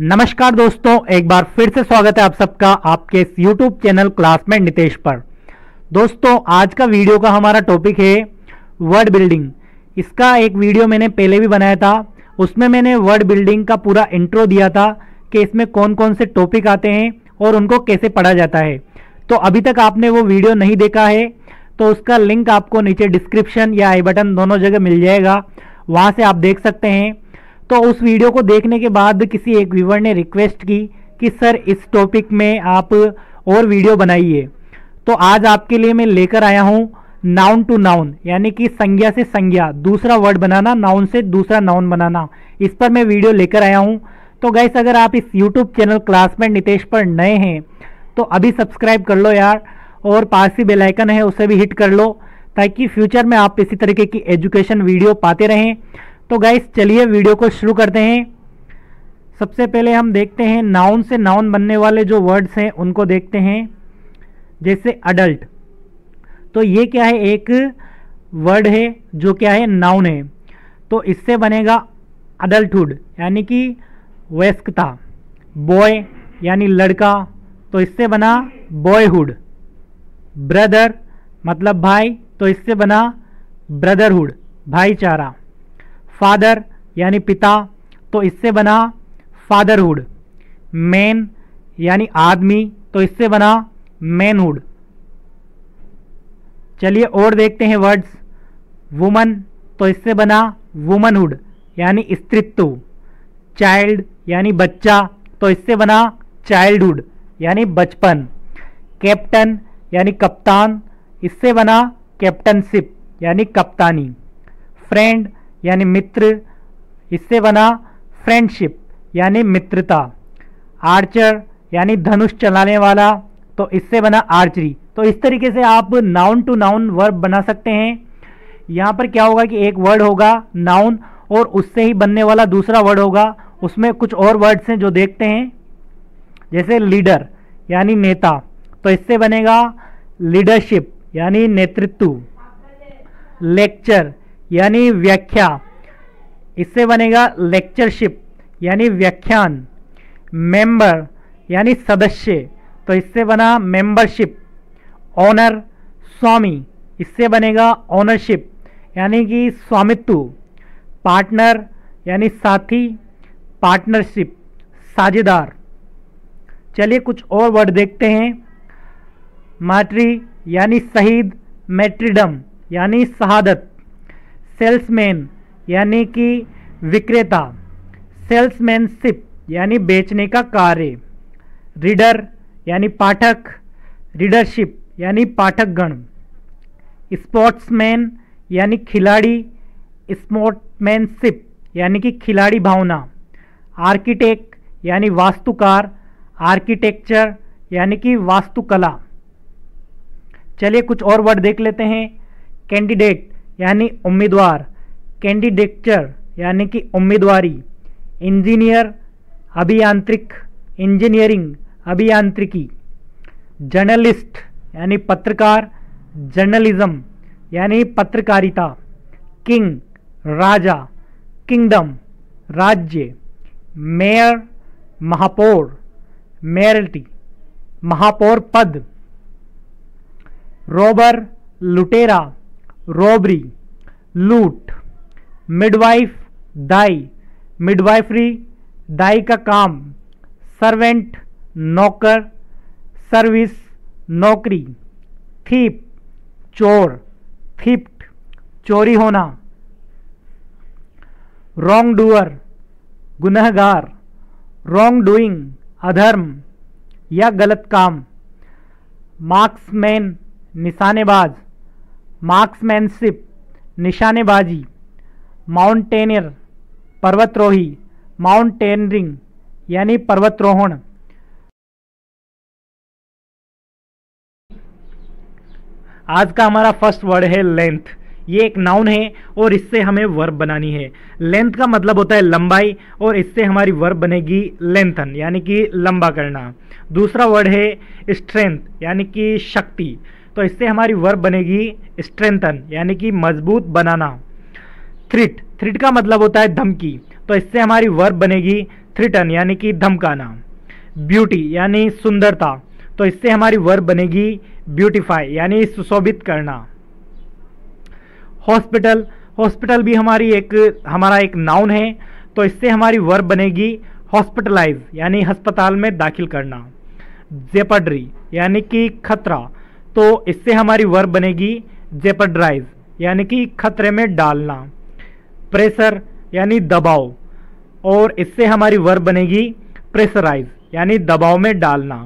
नमस्कार दोस्तों एक बार फिर से स्वागत है आप सबका आपके इस यूट्यूब चैनल क्लास में नितेश पर दोस्तों आज का वीडियो का हमारा टॉपिक है वर्ड बिल्डिंग इसका एक वीडियो मैंने पहले भी बनाया था उसमें मैंने वर्ड बिल्डिंग का पूरा इंट्रो दिया था कि इसमें कौन कौन से टॉपिक आते हैं और उनको कैसे पढ़ा जाता है तो अभी तक आपने वो वीडियो नहीं देखा है तो उसका लिंक आपको नीचे डिस्क्रिप्शन या आई बटन दोनों जगह मिल जाएगा वहाँ से आप देख सकते हैं तो उस वीडियो को देखने के बाद किसी एक व्यूवर ने रिक्वेस्ट की कि सर इस टॉपिक में आप और वीडियो बनाइए तो आज आपके लिए मैं लेकर आया हूँ नाउन टू नाउन यानी कि संज्ञा से संज्ञा दूसरा वर्ड बनाना नाउन से दूसरा नाउन बनाना इस पर मैं वीडियो लेकर आया हूँ तो गैस अगर आप इस यूट्यूब चैनल क्लासमेट नितेश पर नए हैं तो अभी सब्सक्राइब कर लो यार और पास ही बेलाइकन है उसे भी हिट कर लो ताकि फ्यूचर में आप इसी तरीके की एजुकेशन वीडियो पाते रहें तो गाइस चलिए वीडियो को शुरू करते हैं सबसे पहले हम देखते हैं नाउन से नाउन बनने वाले जो वर्ड्स हैं उनको देखते हैं जैसे अडल्ट तो ये क्या है एक वर्ड है जो क्या है नाउन है तो इससे बनेगा अडल्टुड यानी कि वयस्कता बॉय यानी लड़का तो इससे बना बॉयहुड ब्रदर मतलब भाई तो इससे बना ब्रदरहुड भाईचारा फादर यानी पिता तो इससे बना फादरहुड मैन यानी आदमी तो इससे बना मैनहुड चलिए और देखते हैं वर्ड्स वुमन तो इससे बना वुमनहुड यानी स्त्रित्व चाइल्ड यानी बच्चा तो इससे बना चाइल्डहुड यानी बचपन कैप्टन यानी कप्तान इससे बना कैप्टनशिप यानी कप्तानी फ्रेंड यानी मित्र इससे बना फ्रेंडशिप यानी मित्रता आर्चर यानी धनुष चलाने वाला तो इससे बना आर्चरी तो इस तरीके से आप नाउन टू नाउन वर्ब बना सकते हैं यहाँ पर क्या होगा कि एक वर्ड होगा नाउन और उससे ही बनने वाला दूसरा वर्ड होगा उसमें कुछ और वर्ड्स हैं जो देखते हैं जैसे लीडर यानी नेता तो इससे बनेगा लीडरशिप यानी नेतृत्व लेक्चर यानी व्याख्या इससे बनेगा लेक्चरशिप यानी व्याख्यान मेंबर यानी सदस्य तो इससे बना मेंबरशिप ओनर स्वामी इससे बनेगा ओनरशिप यानी कि स्वामित्व पार्टनर यानी साथी पार्टनरशिप साझेदार चलिए कुछ और वर्ड देखते हैं मैट्री यानी शहीद मैट्रिडम यानी शहादत सेल्समैन यानी कि विक्रेता सेल्समैनशिप यानी बेचने का कार्य रीडर यानी पाठक रीडरशिप यानी पाठक गण स्पोर्ट्समैन यानी खिलाड़ी स्पोर्टमैनशिप यानी कि खिलाड़ी भावना आर्किटेक्ट यानी वास्तुकार आर्किटेक्चर यानी कि वास्तुकला चलिए कुछ और वर्ड देख लेते हैं कैंडिडेट यानी उम्मीदवार कैंडिडेक्चर यानी कि उम्मीदवारी इंजीनियर अभियांत्रिक इंजीनियरिंग अभियांत्रिकी जर्नलिस्ट यानी पत्रकार जर्नलिज्म यानी पत्रकारिता किंग राजा किंगडम राज्य मेयर महापौर मेयरल्टी महापौर पद रोबर लुटेरा रॉबरी लूट मिडवाइफ दाई मिडवाइफरी दाई का काम सर्वेंट नौकर सर्विस नौकरी थीप चोर थिप्ट चोरी होना रॉन्ग डूअर गुनहगार रॉन्ग डूइंग अधर्म या गलत काम मार्क्समैन निशानेबाज मार्क्समैनशिप निशानेबाजी माउंटेनियर पर्वतरोही माउंटेनरिंग यानी पर्वतरोहण आज का हमारा फर्स्ट वर्ड है लेंथ ये एक नाउन है और इससे हमें वर्ब बनानी है लेंथ का मतलब होता है लंबाई और इससे हमारी वर्ब बनेगी लेंथन यानी कि लंबा करना दूसरा वर्ड है स्ट्रेंथ यानी कि शक्ति तो इससे हमारी वर्ब बनेगी स्ट्रेंथन यानी कि मजबूत बनाना थ्रिट थ्रिट का मतलब होता है धमकी तो इससे हमारी वर्ब बनेगी थ्रिटन यानी कि धमकाना ब्यूटी यानी सुंदरता तो इससे हमारी वर्ब बनेगी ब्यूटिफाई यानी सुशोभित करना हॉस्पिटल हॉस्पिटल भी हमारी एक हमारा एक नाउन है तो इससे हमारी वर्ब बनेगी हॉस्पिटलाइज यानी अस्पताल में दाखिल करना जेपडरी यानी कि खतरा तो इससे हमारी वर्ब बनेगी जेपरड्राइज यानी कि खतरे में डालना प्रेशर यानी दबाव और इससे हमारी वर्ब बनेगी प्रेशराइज यानी दबाव में डालना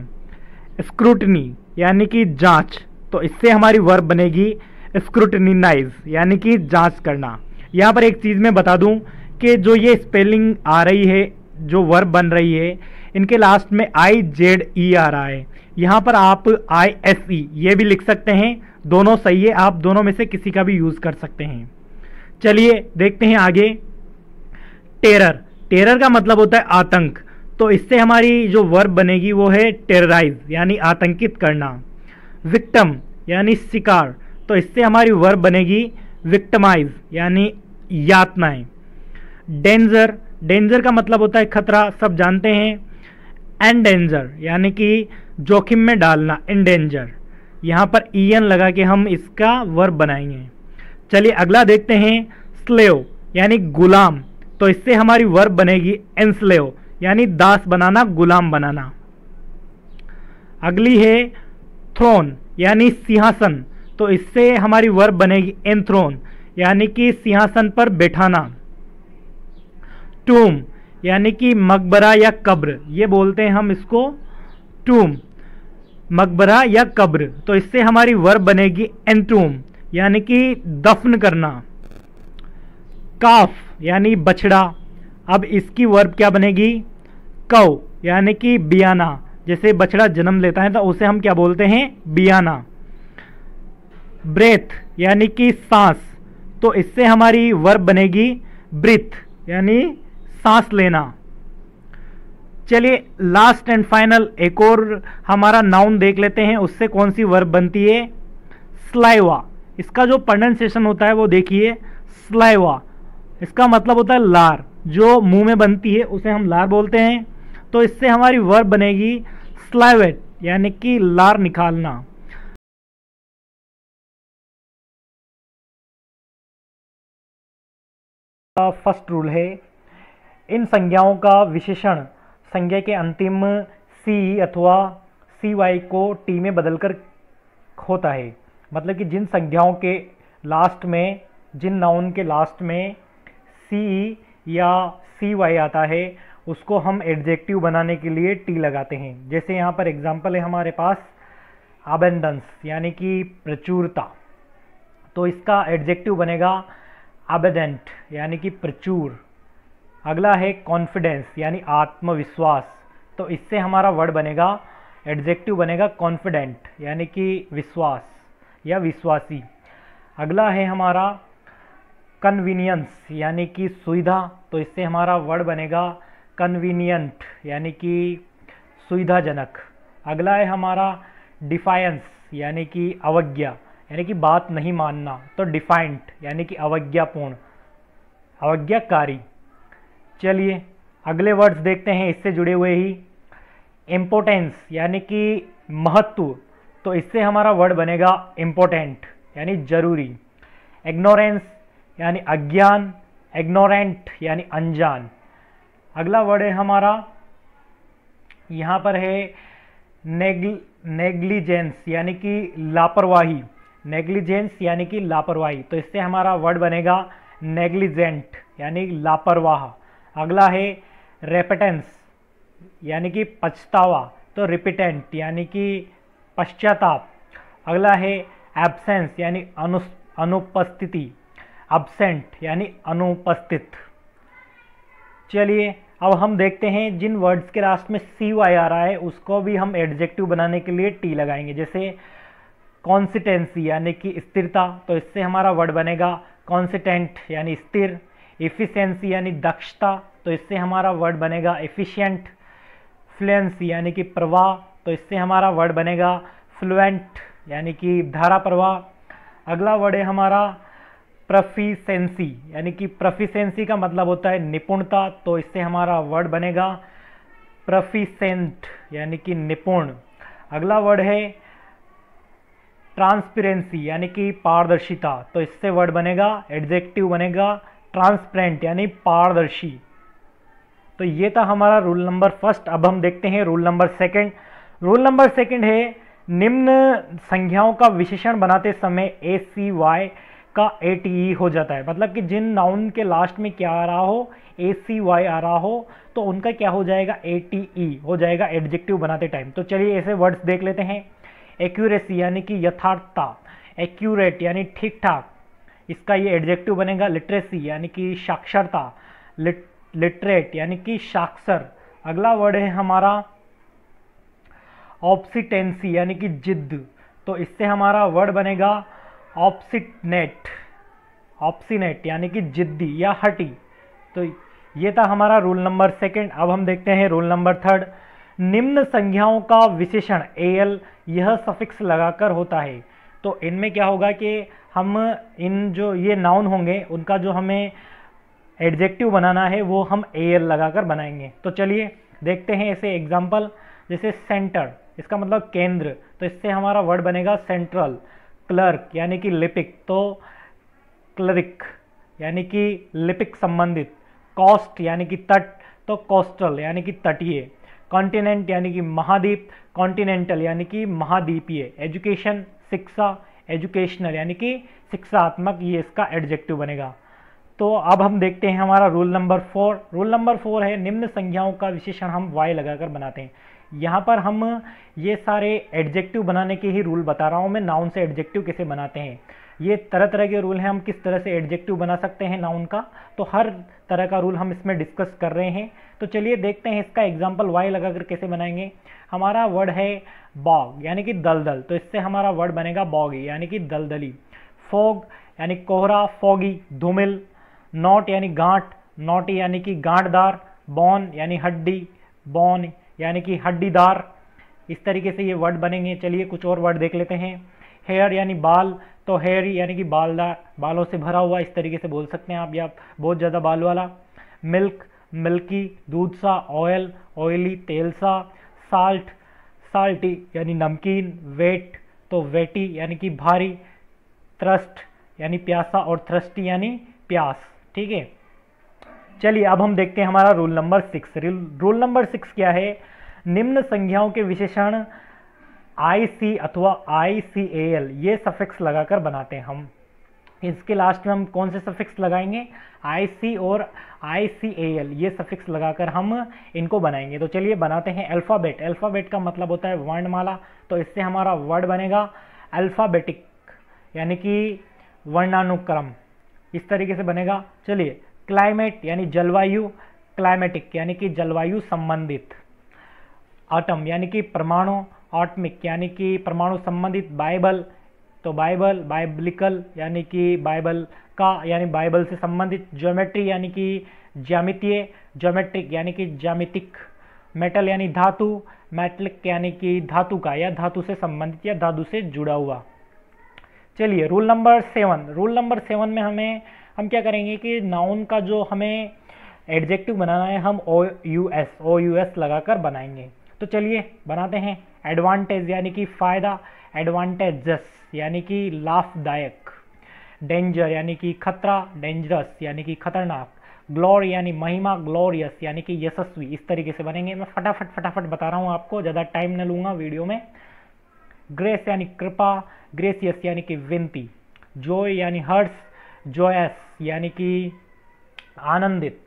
स्क्रूटनी यानी कि जांच तो इससे हमारी वर्ब बनेगी स्क्रूटनीनाइज यानी कि जांच करना यहाँ पर एक चीज़ मैं बता दूँ कि जो ये स्पेलिंग आ रही है जो वर्ब बन रही है इनके लास्ट में आई जेड ई आ रहा है यहाँ पर आप आई एस ई ये भी लिख सकते हैं दोनों सही है आप दोनों में से किसी का भी यूज़ कर सकते हैं चलिए देखते हैं आगे टेरर टेरर का मतलब होता है आतंक तो इससे हमारी जो वर्ब बनेगी वो है टेरराइज यानी आतंकित करना विक्टम यानी शिकार तो इससे हमारी वर्ब बनेगी विक्टमाइज यानी यातनाएं डेंजर डेंजर का मतलब होता है खतरा सब जानते हैं एंड डेंजर यानी कि जोखिम में डालना इंडेंजर यहाँ पर ई एन लगा के हम इसका वर्ब बनाएंगे चलिए अगला देखते हैं स्लेव यानी गुलाम तो इससे हमारी वर्ब बनेगी एनस्लेव यानी दास बनाना गुलाम बनाना अगली है थ्रोन यानी सिंहासन तो इससे हमारी वर्ब बनेगी एनथ्रोन यानी कि सिंहासन पर बैठाना टूम यानी कि मकबरा या कब्र ये बोलते हैं हम इसको टूम मकबरा या कब्र तो इससे हमारी वर्ब बनेगी एंटूम यानी कि दफन करना काफ यानी बछड़ा अब इसकी वर्ब क्या बनेगी कौ यानी कि बियाना जैसे बछड़ा जन्म लेता है तो उसे हम क्या बोलते हैं बियाना ब्रेथ यानी कि सांस तो इससे हमारी वर्ब बनेगी ब्रिथ यानी सांस लेना चलिए लास्ट एंड फाइनल एक और हमारा नाउन देख लेते हैं उससे कौन सी वर्ब बनती है स्लाइवा इसका जो प्रनंसिएशन होता है वो देखिए स्लाइवा इसका मतलब होता है लार जो मुंह में बनती है उसे हम लार बोलते हैं तो इससे हमारी वर्ब बनेगी स्लाइवेट यानी कि लार निकालना फर्स्ट रूल है इन संज्ञाओं का विशेषण संज्ञा के अंतिम सी अथवा सी वाई को टी में बदलकर होता है मतलब कि जिन संज्ञाओं के लास्ट में जिन नाउन के लास्ट में सी या सी वाई आता है उसको हम एडजेक्टिव बनाने के लिए टी लगाते हैं जैसे यहाँ पर एग्जाम्पल है हमारे पास आबेंडंस यानी कि प्रचुरता तो इसका एडजेक्टिव बनेगा आबेडेंट यानी कि प्रचुर अगला है कॉन्फिडेंस यानी आत्मविश्वास तो इससे हमारा वर्ड बनेगा एडजेक्टिव बनेगा कॉन्फिडेंट यानी कि विश्वास या विश्वासी अगला है हमारा कन्वीनियंस यानी कि सुविधा तो इससे हमारा वर्ड बनेगा कन्वीनियंट यानी कि सुविधाजनक अगला है हमारा डिफायंस यानी कि अवज्ञा यानी कि बात नहीं मानना तो डिफाइंट यानी कि अवज्ञापूर्ण अवज्ञाकारी चलिए अगले वर्ड्स देखते हैं इससे जुड़े हुए ही इम्पोर्टेंस यानी कि महत्व तो इससे हमारा वर्ड बनेगा इम्पोर्टेंट यानी जरूरी इग्नोरेंस यानी अज्ञान इग्नोरेंट यानी अनजान अगला वर्ड है हमारा यहाँ पर है नेग्लिजेंस यानी कि लापरवाही नेग्लिजेंस यानी कि लापरवाही तो इससे हमारा वर्ड बनेगा नेग्लिजेंट यानी लापरवाह अगला है रेपिटेंस यानी कि पछतावा तो रिपिटेंट यानी कि पश्चाताप अगला है एबसेंस यानी अनु अनुपस्थिति एबसेंट यानी अनुपस्थित चलिए अब हम देखते हैं जिन वर्ड्स के लास्ट में सी वाई आ रहा है उसको भी हम एडजेक्टिव बनाने के लिए टी लगाएंगे जैसे कॉन्सिटेंसी यानी कि स्थिरता तो इससे हमारा वर्ड बनेगा कॉन्सिटेंट यानी स्थिर एफिशिएंसी यानी दक्षता तो इससे हमारा वर्ड बनेगा एफिशिएंट फ्लुएंसी यानी कि प्रवाह तो इससे हमारा वर्ड बनेगा फ्लुएंट यानी कि धारा प्रवाह अगला वर्ड है हमारा प्रफिसेंसी यानी कि प्रफिसेंसी का मतलब होता है निपुणता तो इससे हमारा वर्ड बनेगा प्रफिसेंट यानी कि निपुण अगला वर्ड है ट्रांसपेरेंसी यानी कि पारदर्शिता तो इससे वर्ड बनेगा एडजेक्टिव बनेगा ट्रांसपेरेंट यानी पारदर्शी तो ये था हमारा रूल नंबर फर्स्ट अब हम देखते हैं rule number second rule number second है निम्न संख्याओं का विशेषण बनाते समय ए सी वाई का ए टी ई हो जाता है मतलब कि जिन नाउन के लास्ट में क्या आ रहा हो ए सी वाई आ रहा हो तो उनका क्या हो जाएगा ए टी ई हो जाएगा एडजेक्टिव बनाते टाइम तो चलिए ऐसे वर्ड्स देख लेते हैं एक्यूरेसी यानी कि यथार्थता एक्यूरेट यानी ठीक ठाक इसका ये एडजेक्टिव बनेगा लिटरेसी यानी कि साक्षरता लिट, लिटरेट यानी कि साक्षर अगला वर्ड है हमारा ऑप्सिटेंसी यानी कि जिद्द तो इससे हमारा वर्ड बनेगा ऑप्सीनेट ऑप्सिनेट यानी कि जिद्दी या हटी तो ये था हमारा रूल नंबर सेकंड अब हम देखते हैं रूल नंबर थर्ड निम्न संज्ञाओं का विशेषण ए एल यह सफिक्स लगाकर होता है तो इनमें क्या होगा कि हम इन जो ये नाउन होंगे उनका जो हमें एडजेक्टिव बनाना है वो हम एयर लगाकर बनाएंगे तो चलिए देखते हैं ऐसे एग्जाम्पल जैसे सेंटर इसका मतलब केंद्र तो इससे हमारा वर्ड बनेगा सेंट्रल क्लर्क यानी कि लिपिक तो क्लरिक यानी कि लिपिक संबंधित कॉस्ट यानी कि तट तो कोस्टल यानी कि तटीय कॉन्टिनेंट यानी कि महाद्वीप कॉन्टिनेंटल यानी कि महाद्वीपीय एजुकेशन शिक्षा एजुकेशनल यानी कि शिक्षात्मक ये इसका एडजेक्टिव बनेगा तो अब हम देखते हैं हमारा rule number four rule number four है निम्न संज्ञाओं का विशेषण हम वाई लगाकर बनाते हैं यहाँ पर हम ये सारे एडजेक्टिव बनाने के ही रूल बता रहा हूँ मैं नाउन से एडजेक्टिव कैसे बनाते हैं ये तरह तरह के रूल हैं हम किस तरह से एडजेक्टिव बना सकते हैं नाउन का तो हर तरह का रूल हम इसमें डिस्कस कर रहे हैं तो चलिए देखते हैं इसका एग्जाम्पल वाई लगा कर कैसे बनाएंगे हमारा वर्ड है बॉग यानी कि दलदल तो इससे हमारा वर्ड बनेगा बॉगी यानी कि दलदली फोग यानी कोहरा फोगी धूमिल नोट यानी गांठ नोटी यानी कि गांठदार बॉन यानी हड्डी बॉन यानी कि हड्डीदार इस तरीके से ये वर्ड बनेंगे चलिए कुछ और वर्ड देख लेते हैं हेयर यानी बाल तो हेयर यानी कि बालदार बालों से भरा हुआ इस तरीके से बोल सकते हैं आप या बहुत ज़्यादा बाल वाला मिल्क मिल्की दूध सा ऑयल ऑयली तेल सा साल्ट साल्टी यानी नमकीन वेट तो वेटी यानी कि भारी थ्रस्ट यानी प्यासा और थ्रस्टी यानी प्यास ठीक है चलिए अब हम देखते हैं हमारा rule number six rule number six क्या है निम्न संज्ञाओं के विशेषण आई सी अथवा आई सी ए एल ये सफिक्स लगाकर बनाते हैं हम इसके लास्ट में हम कौन से सफिक्स लगाएंगे आई सी और आई सी ए एल ये सफिक्स लगाकर हम इनको बनाएंगे तो चलिए बनाते हैं अल्फ़ाबेट अल्फ़ाबेट का मतलब होता है वर्णमाला तो इससे हमारा वर्ड बनेगा अल्फ़ाबेटिक यानी कि वर्णानुक्रम इस तरीके से बनेगा चलिए क्लाइमेट यानी जलवायु क्लाइमेटिक यानी कि जलवायु संबंधित आटम यानी कि परमाणु ऑटमिक यानी कि परमाणु संबंधित बाइबल तो बाइबल बाइबलिकल यानी कि बाइबल का यानी बाइबल से संबंधित ज्योमेट्री यानी कि ज्यामितीय ज्योमेट्रिक यानी कि ज्यामितिक मेटल यानी धातु मेटलिक यानी कि धातु का या धातु से संबंधित या धातु से जुड़ा हुआ चलिए rule number seven rule number seven में हमें हम क्या करेंगे कि नाउन का जो हमें एडजेक्टिव बनाना है हम O U S O U S लगा कर बनाएंगे तो चलिए बनाते हैं एडवांटेज यानी कि फ़ायदा एडवांटेजस यानी कि लाभदायक डेंजर यानी कि खतरा डेंजरस यानी कि खतरनाक ग्लोर यानी महिमा ग्लोरियस यानी कि यशस्वी इस तरीके से बनेंगे मैं फटाफट फटाफट बता रहा हूँ आपको ज़्यादा टाइम न लूँगा वीडियो में ग्रेस यानी कृपा ग्रेसियस यानी कि विनती जोय यानी हर्ष जोयस यानी कि आनंदित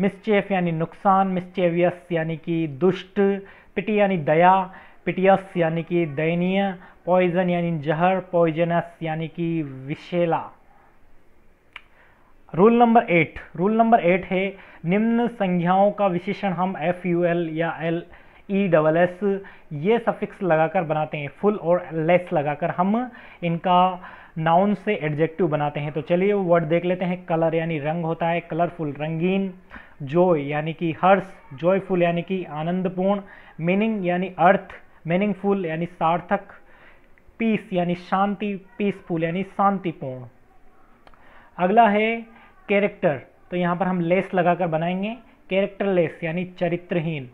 मिसचेफ यानी नुकसान मिसचेवियस यानी कि दुष्ट पिटी यानी दया पिटियस यानी कि दयनीय पॉइजन यानी जहर पॉइजनस यानी कि विशेला rule number eight rule number eight है निम्न संज्ञाओं का विशेषण हम एफ यू एल या एल ई डबल एस ये सफिक्स लगाकर बनाते हैं फुल और लेस लगाकर हम इनका नाउन से एडजेक्टिव बनाते हैं तो चलिए वो वर्ड देख लेते हैं कलर यानी रंग होता है कलरफुल रंगीन जॉय यानी कि हर्ष जॉयफुल यानी कि आनंदपूर्ण मीनिंग यानी अर्थ मीनिंगफुल यानी सार्थक पीस यानी शांति पीसफुल यानी शांतिपूर्ण अगला है कैरेक्टर तो यहाँ पर हम लेस लगाकर बनाएंगे कैरेक्टर लेस यानी चरित्रहीन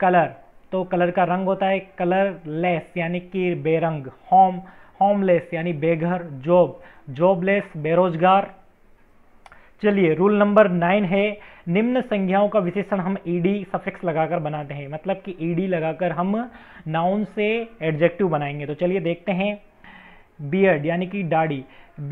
कलर तो कलर का रंग होता है कलर लेस यानी कि बेरंग होम होमलेस यानी बेघर जॉब जॉबलेस बेरोजगार चलिए रूल नंबर नाइन है निम्न संज्ञाओं का विशेषण हम ईडी सफिक्स लगाकर बनाते हैं मतलब कि ईडी लगाकर हम नाउन से एडजेक्टिव बनाएंगे तो चलिए देखते हैं बियर्ड यानी कि दाढ़ी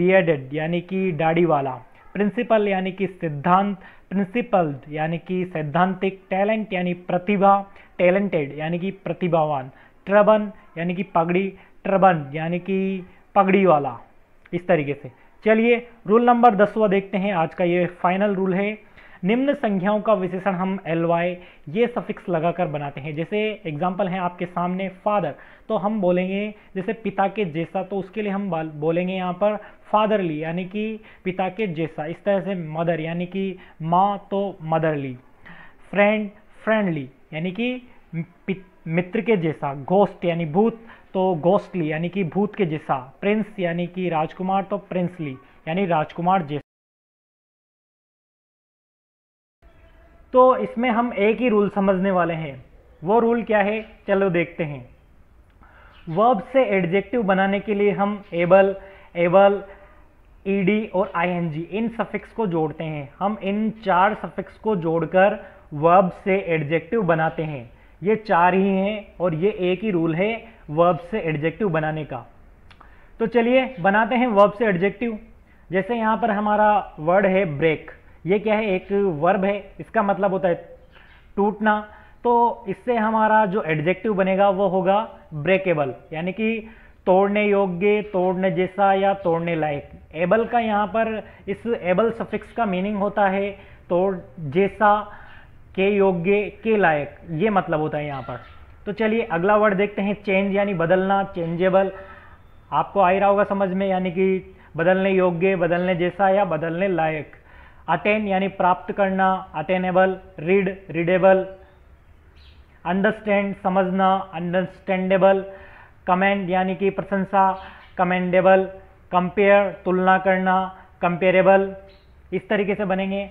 बियर्डेड यानी कि दाढ़ी वाला प्रिंसिपल यानी कि सिद्धांत प्रिंसिपल यानी कि सैद्धांतिक टैलेंट यानी प्रतिभा टैलेंटेड यानी कि प्रतिभावान ट्रबन यानी कि पगड़ी ट्रबन यानी कि पगड़ी वाला इस तरीके से चलिए रूल नंबर दसवा देखते हैं आज का ये फाइनल रूल है निम्न संख्याओं का विशेषण हम एल वाई ये सफिक्स लगाकर बनाते हैं जैसे एग्जाम्पल है आपके सामने फादर तो हम बोलेंगे जैसे पिता के जैसा तो उसके लिए हम बोलेंगे यहाँ पर फादरली यानी कि पिता के जैसा इस तरह से मदर यानी कि माँ तो मदरली फ्रेंड फ्रेंडली यानी कि मित्र के जैसा घोस्ट यानी भूत तो गोस्टली यानी कि भूत के जैसा प्रिंस यानी कि राजकुमार तो प्रिंसली यानी राजकुमार जैसा तो इसमें हम एक ही रूल समझने वाले हैं वो रूल क्या है चलो देखते हैं वर्ब से एडजेक्टिव बनाने के लिए हम एबल एबल ईडी और आईएनजी इन सफिक्स को जोड़ते हैं हम इन चार सफिक्स को जोड़कर वर्ब से एडजेक्टिव बनाते हैं ये चार ही हैं और ये एक ही रूल है वर्ब से एडजेक्टिव बनाने का तो चलिए बनाते हैं वर्ब से एडजेक्टिव जैसे यहाँ पर हमारा वर्ड है ब्रेक ये क्या है एक वर्ब है इसका मतलब होता है टूटना तो इससे हमारा जो एडजेक्टिव बनेगा वो होगा ब्रेकेबल यानी कि तोड़ने योग्य तोड़ने जैसा या तोड़ने लायक एबल का यहाँ पर इस एबल सफिक्स का मीनिंग होता है तोड़ जैसा के योग्य के लायक ये मतलब होता है यहाँ पर तो चलिए अगला वर्ड देखते हैं चेंज यानी बदलना चेंजेबल आपको आ ही रहा होगा समझ में यानी कि बदलने योग्य बदलने जैसा या बदलने लायक अटेन यानी प्राप्त करना अटेनेबल रीड रीडेबल अंडरस्टैंड समझना अंडरस्टैंडेबल कमेंड यानी कि प्रशंसा कमेंडेबल कंपेयर तुलना करना कंपेरेबल इस तरीके से बनेंगे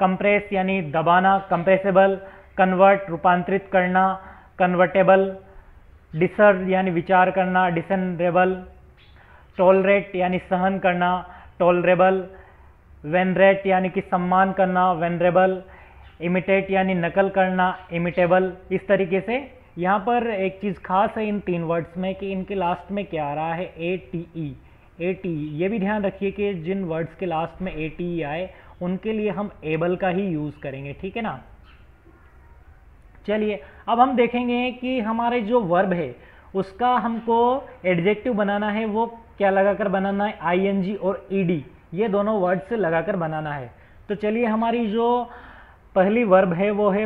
कंप्रेस यानी दबाना कंप्रेसेबल कन्वर्ट रूपांतरित करना कन्वर्टेबल डिसर यानी विचार करना डिसनरेबल टॉलरेट यानी सहन करना टॉलरेबल वेनरेट यानी कि सम्मान करना वेनरेबल इमिटेट यानी नकल करना इमिटेबल इस तरीके से यहाँ पर एक चीज़ खास है इन तीन वर्ड्स में कि इनके लास्ट में क्या आ रहा है A T E A T E ये भी ध्यान रखिए कि जिन वर्ड्स के लास्ट में ए टी ई आए उनके लिए हम एबल का ही यूज़ करेंगे ठीक है ना चलिए अब हम देखेंगे कि हमारे जो वर्ब है उसका हमको एडजेक्टिव बनाना है वो क्या लगाकर बनाना है आईएनजी और ईडी ये दोनों वर्ड से लगाकर बनाना है तो चलिए हमारी जो पहली वर्ब है वो है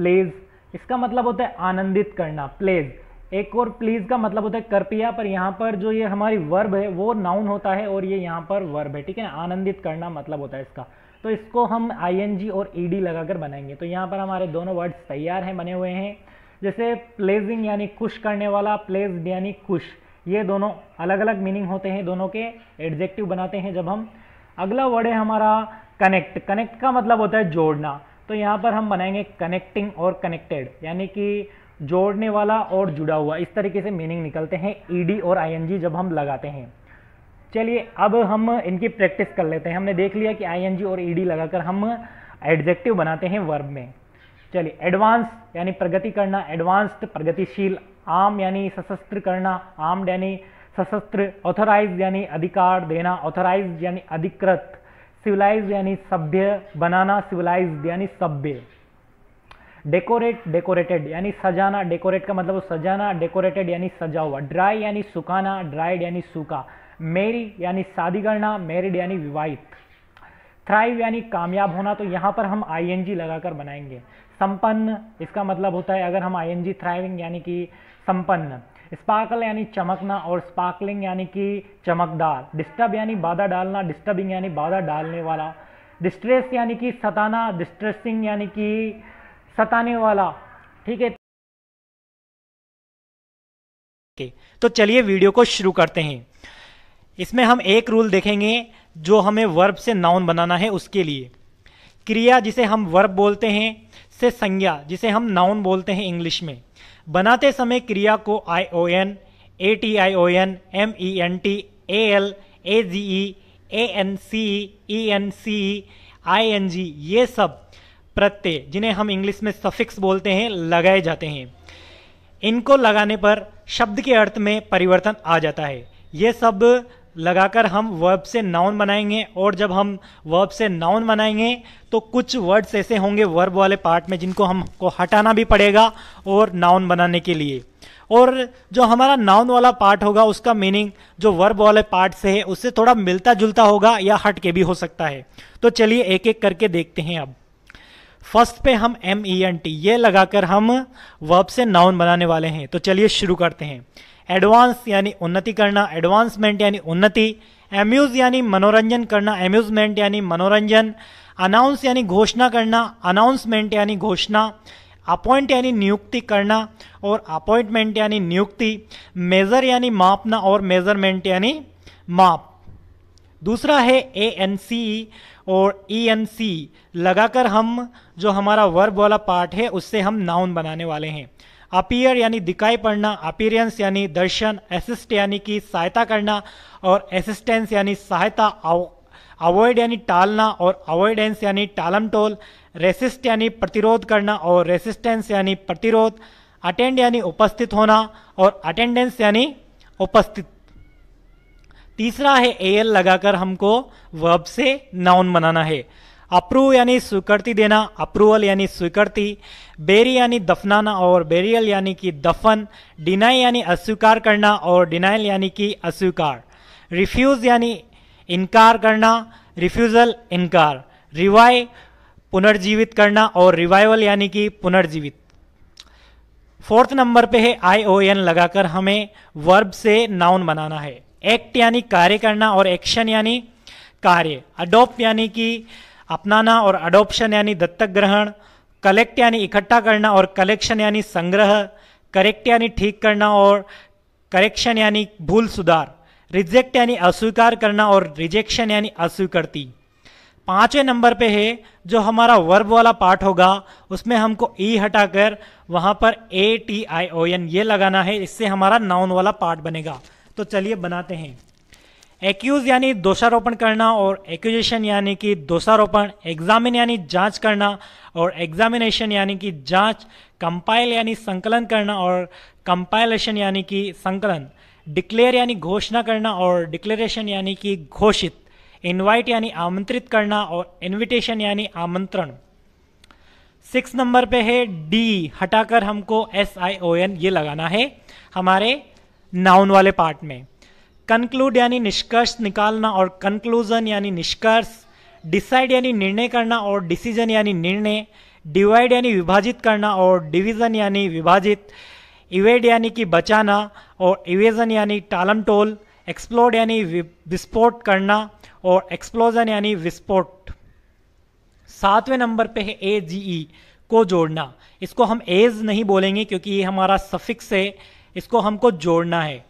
प्लेज इसका मतलब होता है आनंदित करना प्लेज एक और प्लीज का मतलब होता है कृपया पर यहाँ पर जो ये हमारी वर्ब है वो नाउन होता है और ये यहाँ पर वर्ब है ठीक है आनंदित करना मतलब होता है इसका तो इसको हम आई और ई लगाकर बनाएंगे तो यहाँ पर हमारे दोनों वर्ड्स तैयार हैं बने हुए हैं जैसे प्लेजिंग यानी खुश करने वाला प्लेज यानी खुश ये दोनों अलग अलग मीनिंग होते हैं दोनों के एडजेक्टिव बनाते हैं जब हम अगला वर्ड है हमारा कनेक्ट कनेक्ट का मतलब होता है जोड़ना तो यहाँ पर हम बनाएंगे कनेक्टिंग और कनेक्टेड यानी कि जोड़ने वाला और जुड़ा हुआ इस तरीके से मीनिंग निकलते हैं डी और जी जब हम लगाते हैं चलिए अब हम इनकी प्रैक्टिस कर लेते हैं हमने देख लिया कि आई और ई लगाकर हम एडजेक्टिव बनाते हैं वर्ब में चलिए एडवांस यानी प्रगति करना एडवांस्ड प्रगतिशील आम यानी सशस्त्र करना आर्म्ड यानी सशस्त्र ऑथोराइज यानी अधिकार देना ऑथोराइज यानी अधिकृत सिविलाइज यानी सभ्य बनाना सिविलाइज यानी सभ्य डेकोरेट डेकोरेटेड यानी सजाना डेकोरेट का मतलब सजाना डेकोरेटेड यानी सजा हुआ ड्राई यानी सुखाना ड्राइड यानी सूखा मेरी यानी शादी करना मेरिड यानी विवाहित थ्राइव यानी कामयाब होना तो यहाँ पर हम आई लगाकर बनाएंगे संपन्न इसका मतलब होता है अगर हम आई एन जी थ्राइविंग यानी कि संपन्न स्पार्कल यानी चमकना और स्पार्कलिंग यानी कि चमकदार डिस्टर्ब यानी बाधा डालना डिस्टर्बिंग यानी बाधा डालने वाला डिस्ट्रेस यानी कि सताना डिस्ट्रेसिंग यानी कि सताने वाला ठीक है तो चलिए वीडियो को शुरू करते हैं इसमें हम एक रूल देखेंगे जो हमें वर्ब से नाउन बनाना है उसके लिए क्रिया जिसे हम वर्ब बोलते हैं से संज्ञा जिसे हम नाउन बोलते हैं इंग्लिश में बनाते समय क्रिया को I O N A T I O N M E N T A L A G E A N C E N C I N G ये सब प्रत्यय जिन्हें हम इंग्लिश में सफिक्स बोलते हैं लगाए जाते हैं इनको लगाने पर शब्द के अर्थ में परिवर्तन आ जाता है ये सब लगाकर हम वर्ब से नाउन बनाएंगे और जब हम वर्ब से नाउन बनाएंगे तो कुछ वर्ड्स ऐसे होंगे वर्ब वाले पार्ट में जिनको हमको हटाना भी पड़ेगा और नाउन बनाने के लिए और जो हमारा नाउन वाला पार्ट होगा उसका मीनिंग जो वर्ब वाले पार्ट से है उससे थोड़ा मिलता जुलता होगा या हट के भी हो सकता है तो चलिए एक एक करके देखते हैं अब फर्स्ट पे हम एम ई एन टी ये लगाकर हम वर्ब से नाउन बनाने वाले हैं तो चलिए शुरू करते हैं एडवांस यानी उन्नति करना एडवांसमेंट यानी उन्नति एम्यूज यानी मनोरंजन करना एम्यूजमेंट यानी मनोरंजन अनाउंस यानी घोषणा करना अनाउंसमेंट यानी घोषणा अपॉइंट यानी नियुक्ति करना और अपॉइंटमेंट यानी नियुक्ति मेजर यानी मापना और मेजरमेंट यानी माप दूसरा है ए एन सी और ई एन सी लगाकर हम जो हमारा वर्ब वाला पार्ट है उससे हम नाउन बनाने वाले हैं अपीयर यानी दिखाई पड़ना अपीरियंस यानी दर्शन असिस्ट यानी कि सहायता करना और असिस्टेंस यानी सहायता अवॉइड यानी टालना और अवॉइडेंस यानी टालम टोल रेसिस्ट यानी प्रतिरोध करना और रेसिस्टेंस यानी प्रतिरोध अटेंड यानी उपस्थित होना और अटेंडेंस यानी उपस्थित तीसरा है ए एल लगाकर हमको वर्ब से नाउन बनाना है अप्रूव यानी स्वीकृति देना अप्रूवल यानी स्वीकृति बेरी यानी दफनाना और बेरियल यानी कि दफन डिनाई यानी अस्वीकार करना और डिनाइल यानी कि अस्वीकार रिफ्यूज़ यानी इनकार करना रिफ्यूज़ल इनकार रिवाइ पुनर्जीवित करना और रिवाइवल यानी कि पुनर्जीवित फोर्थ नंबर पे है आई ओ एन लगाकर हमें वर्ब से नाउन बनाना है एक्ट यानी कार्य करना और एक्शन यानी कार्य अडोप्ट यानी कि अपनाना और अडोप्शन यानी दत्तक ग्रहण कलेक्ट यानी इकट्ठा करना और कलेक्शन यानी संग्रह करेक्ट यानी ठीक करना और करेक्शन यानी भूल सुधार रिजेक्ट यानी अस्वीकार करना और रिजेक्शन यानी अस्वीकृति पाँचवें नंबर पे है जो हमारा वर्ब वाला पार्ट होगा उसमें हमको ई e हटाकर वहां पर ए टी आई ओ एन ये लगाना है इससे हमारा नाउन वाला पार्ट बनेगा तो चलिए बनाते हैं एक्यूज यानी दोषारोपण करना और एक्यूजेशन यानी कि दोषारोपण एग्जामिन यानी जांच करना और एग्जामिनेशन यानी कि जांच कंपाइल यानी संकलन करना और कंपाइलेशन यानी कि संकलन डिक्लेयर यानी घोषणा करना और डिक्लेरेशन यानी कि घोषित इनवाइट यानी आमंत्रित करना और इनविटेशन यानी आमंत्रण सिक्स नंबर पे है डी हटाकर हमको एस आई ओ एन ये लगाना है हमारे नाउन वाले पार्ट में कंक्लूड यानी निष्कर्ष निकालना और कंक्लूजन यानी निष्कर्ष डिसाइड यानी निर्णय करना और डिसीजन यानी निर्णय डिवाइड यानी विभाजित करना और डिवीजन यानी विभाजित इवेड यानी कि बचाना और इवेजन यानी टालम टोल एक्सप्लोड यानी विस्फोट करना और एक्सप्लोजन यानी विस्फोट सातवें नंबर पे है ए जी ई को जोड़ना इसको हम एज नहीं बोलेंगे क्योंकि ये हमारा सफिक्स है इसको हमको जोड़ना है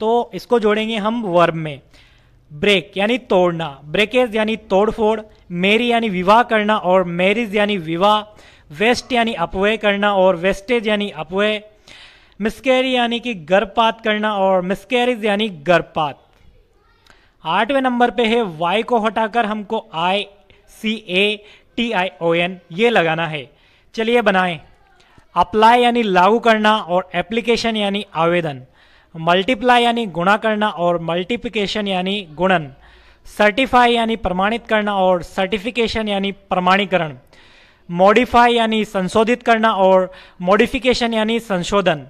तो इसको जोड़ेंगे हम वर्ब में ब्रेक यानी तोड़ना ब्रेकेज यानी तोड़फोड़ मेरी यानी विवाह करना और मैरिज यानी विवाह वेस्ट यानी अपव्यय करना और वेस्टेज यानी अपव्यय मिसकेरी यानी कि गर्भपात करना और मिसकेरिज यानी गर्भपात आठवें नंबर पे है वाई को हटाकर हमको आई सी ए टी आई ओ एन ये लगाना है चलिए बनाएं अप्लाई यानी लागू करना और एप्लीकेशन यानी आवेदन मल्टीप्लाई यानी गुणा करना और मल्टीप्लिकेशन यानी गुणन सर्टिफाई यानी प्रमाणित करना और सर्टिफिकेशन यानी प्रमाणीकरण मॉडिफाई यानी संशोधित करना और मॉडिफिकेशन यानी संशोधन